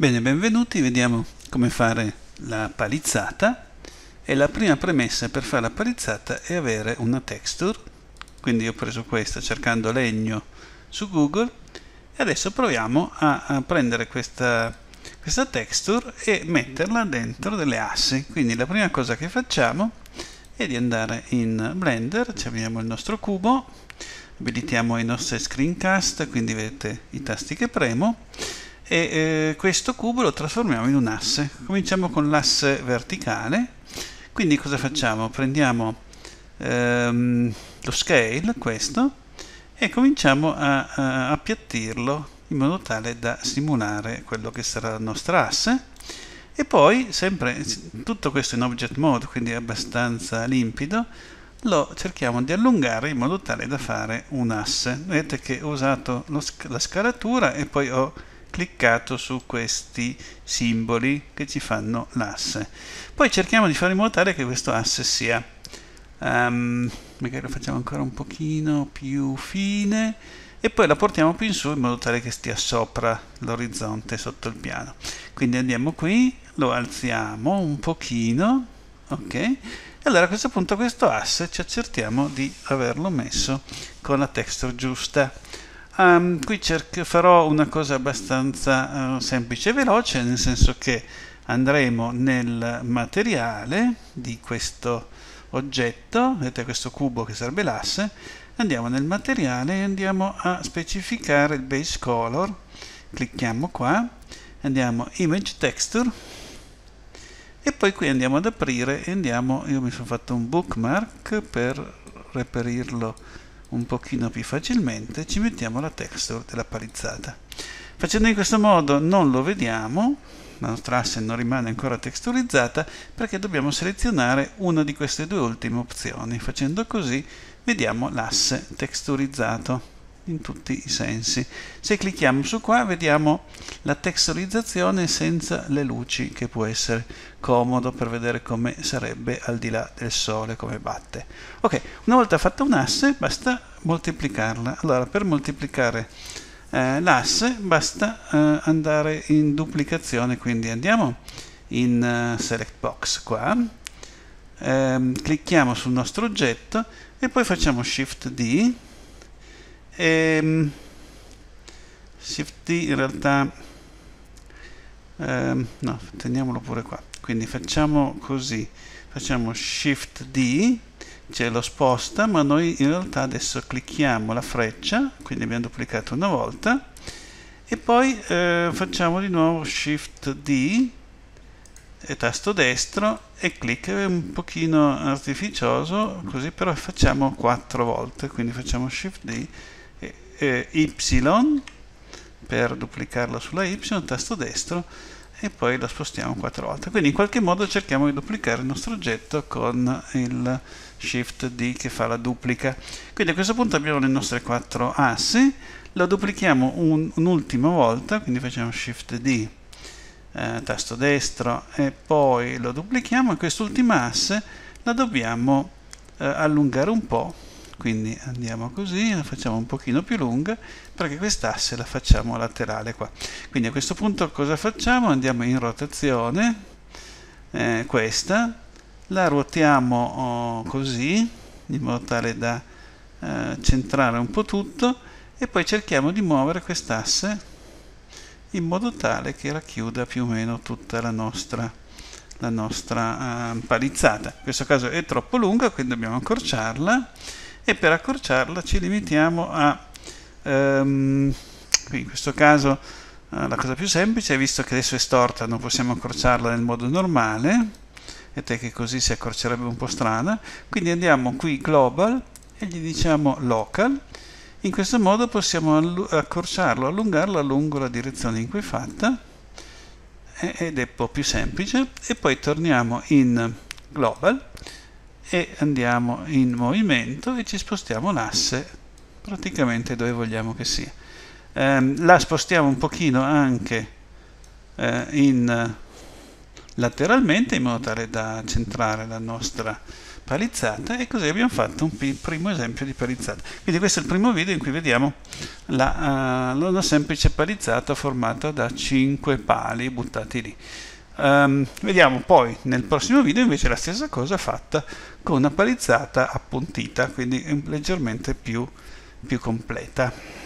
Bene, benvenuti, vediamo come fare la palizzata e la prima premessa per fare la palizzata è avere una texture quindi ho preso questa cercando legno su Google e adesso proviamo a, a prendere questa, questa texture e metterla dentro delle assi quindi la prima cosa che facciamo è di andare in Blender ci abbiamo il nostro cubo abilitiamo i nostri screencast quindi vedete i tasti che premo e eh, questo cubo lo trasformiamo in un asse. Cominciamo con l'asse verticale, quindi cosa facciamo? Prendiamo ehm, lo scale, questo, e cominciamo a, a appiattirlo in modo tale da simulare quello che sarà la nostra asse e poi sempre tutto questo in object mode quindi abbastanza limpido lo cerchiamo di allungare in modo tale da fare un asse vedete che ho usato lo, la scalatura e poi ho cliccato su questi simboli che ci fanno l'asse. Poi cerchiamo di fare in modo tale che questo asse sia, um, magari lo facciamo ancora un pochino più fine, e poi la portiamo più in su in modo tale che stia sopra l'orizzonte, sotto il piano. Quindi andiamo qui, lo alziamo un pochino, ok? E allora a questo punto questo asse ci accertiamo di averlo messo con la texture giusta. Um, qui farò una cosa abbastanza uh, semplice e veloce, nel senso che andremo nel materiale di questo oggetto, vedete questo cubo che sarebbe l'asse, andiamo nel materiale e andiamo a specificare il base color, clicchiamo qua, andiamo image texture e poi qui andiamo ad aprire e andiamo, io mi sono fatto un bookmark per reperirlo un pochino più facilmente ci mettiamo la texture della palizzata facendo in questo modo non lo vediamo la nostra asse non rimane ancora texturizzata perché dobbiamo selezionare una di queste due ultime opzioni facendo così vediamo l'asse texturizzato in tutti i sensi. Se clicchiamo su qua vediamo la texturizzazione senza le luci che può essere comodo per vedere come sarebbe al di là del sole, come batte. Ok, una volta fatta un'asse basta moltiplicarla. Allora per moltiplicare eh, l'asse basta eh, andare in duplicazione, quindi andiamo in eh, select box qua, ehm, clicchiamo sul nostro oggetto e poi facciamo shift D e, ehm, shift D in realtà ehm, no teniamolo pure qua quindi facciamo così facciamo shift D ce cioè lo sposta ma noi in realtà adesso clicchiamo la freccia quindi abbiamo duplicato una volta e poi eh, facciamo di nuovo shift D e tasto destro e clic è un pochino artificioso così però facciamo quattro volte quindi facciamo shift D eh, Y per duplicarlo sulla Y, tasto destro, e poi la spostiamo quattro volte. Quindi in qualche modo cerchiamo di duplicare il nostro oggetto con il Shift D che fa la duplica. Quindi a questo punto abbiamo le nostre quattro assi, lo duplichiamo un'ultima un volta, quindi facciamo Shift D, eh, tasto destro, e poi lo duplichiamo e quest'ultima asse la dobbiamo eh, allungare un po' quindi andiamo così la facciamo un pochino più lunga perché quest'asse la facciamo laterale qua quindi a questo punto cosa facciamo andiamo in rotazione eh, questa la ruotiamo oh, così in modo tale da eh, centrare un po' tutto e poi cerchiamo di muovere quest'asse in modo tale che racchiuda più o meno tutta la nostra, la nostra eh, palizzata. In questo caso è troppo lunga, quindi dobbiamo accorciarla e per accorciarla ci limitiamo a, ehm, in questo caso eh, la cosa più semplice, visto che adesso è storta non possiamo accorciarla nel modo normale, e te che così si accorcerebbe un po' strana, quindi andiamo qui global e gli diciamo local, in questo modo possiamo allu accorciarlo, allungarlo lungo la direzione in cui è fatta ed è un po' più semplice e poi torniamo in global e andiamo in movimento e ci spostiamo l'asse praticamente dove vogliamo che sia. Ehm, la spostiamo un pochino anche eh, in, lateralmente in modo tale da centrare la nostra palizzata e così abbiamo fatto un primo esempio di palizzata. Quindi questo è il primo video in cui vediamo la, uh, eh, una semplice palizzata formata da 5 pali buttati lì. Um, vediamo poi nel prossimo video invece la stessa cosa fatta con una palizzata appuntita, quindi leggermente più, più completa.